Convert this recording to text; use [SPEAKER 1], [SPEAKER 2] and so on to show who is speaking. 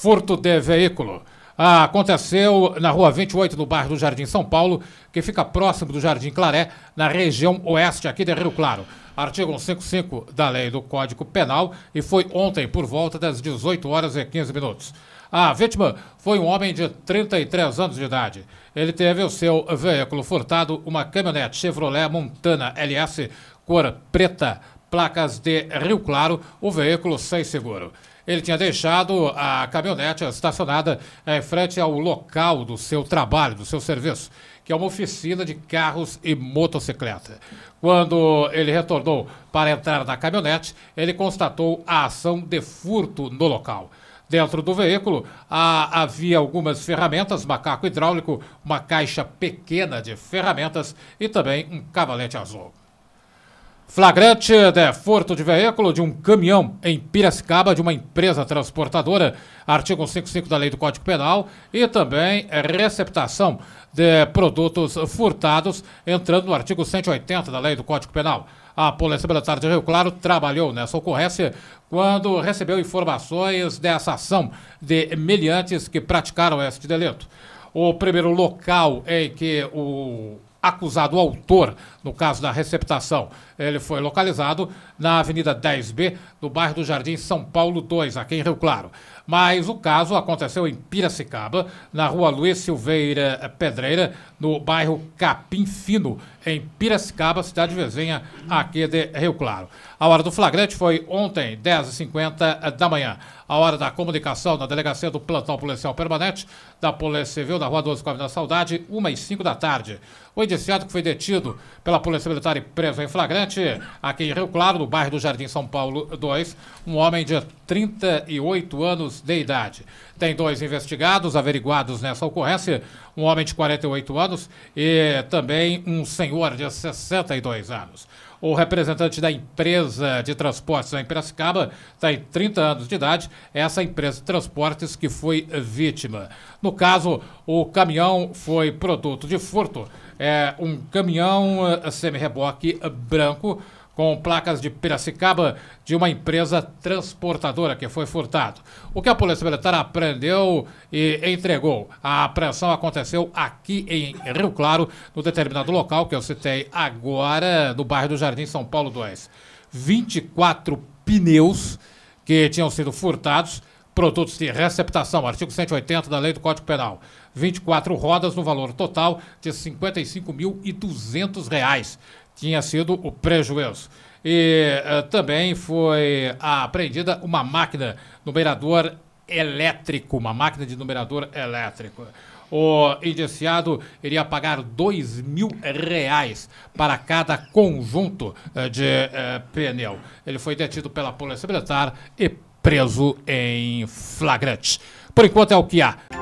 [SPEAKER 1] furto de veículo. Ah, aconteceu na rua 28, no bairro do Jardim São Paulo, que fica próximo do Jardim Claré, na região oeste aqui de Rio Claro. Artigo 155 da Lei do Código Penal e foi ontem por volta das 18 horas e 15 minutos. A vítima foi um homem de 33 anos de idade. Ele teve o seu veículo furtado, uma caminhonete Chevrolet Montana LS, cor preta, placas de Rio Claro, o veículo sem seguro. Ele tinha deixado a caminhonete estacionada em eh, frente ao local do seu trabalho, do seu serviço, que é uma oficina de carros e motocicleta. Quando ele retornou para entrar na caminhonete, ele constatou a ação de furto no local. Dentro do veículo há, havia algumas ferramentas, macaco hidráulico, uma caixa pequena de ferramentas e também um cavalete azul. Flagrante de furto de veículo de um caminhão em Piracicaba de uma empresa transportadora, artigo 55 da Lei do Código Penal, e também receptação de produtos furtados, entrando no artigo 180 da Lei do Código Penal. A Polícia Militar de Rio Claro trabalhou nessa ocorrência quando recebeu informações dessa ação de meliantes que praticaram este delito. O primeiro local em que o acusado, o autor, no caso da receptação, ele foi localizado na Avenida 10B do bairro do Jardim São Paulo 2, aqui em Rio Claro. Mas o caso aconteceu em Piracicaba, na rua Luiz Silveira Pedreira, no bairro Capim Fino, em Piracicaba, cidade vizinha aqui de Rio Claro. A hora do flagrante foi ontem, 10h50 da manhã. A hora da comunicação na delegacia do plantão policial permanente da Polícia Civil da Rua 12 com a Saudade, 1h05 da tarde. O indiciado que foi detido pela Polícia Militar e preso em flagrante aqui em Rio Claro, no bairro do Jardim São Paulo 2, um homem de 38 anos de idade. Tem dois investigados averiguados nessa ocorrência, um homem de 48 anos e também um sem senhor de 62 anos. O representante da empresa de transportes da Piracicaba tem 30 anos de idade, essa empresa de transportes que foi vítima. No caso, o caminhão foi produto de furto. É um caminhão eh, semi-reboque branco com placas de Piracicaba de uma empresa transportadora que foi furtado. O que a Polícia Militar apreendeu e entregou. A apreensão aconteceu aqui em Rio Claro, no determinado local que eu citei agora, no bairro do Jardim São Paulo 2. 24 pneus que tinham sido furtados, produtos de receptação, artigo 180 da Lei do Código Penal. 24 rodas no valor total de R$ 55.200 tinha sido o prejuízo. E uh, também foi apreendida uma máquina numerador elétrico, uma máquina de numerador elétrico. O indiciado iria pagar dois mil reais para cada conjunto uh, de uh, pneu. Ele foi detido pela Polícia Militar e preso em flagrante. Por enquanto é o que há.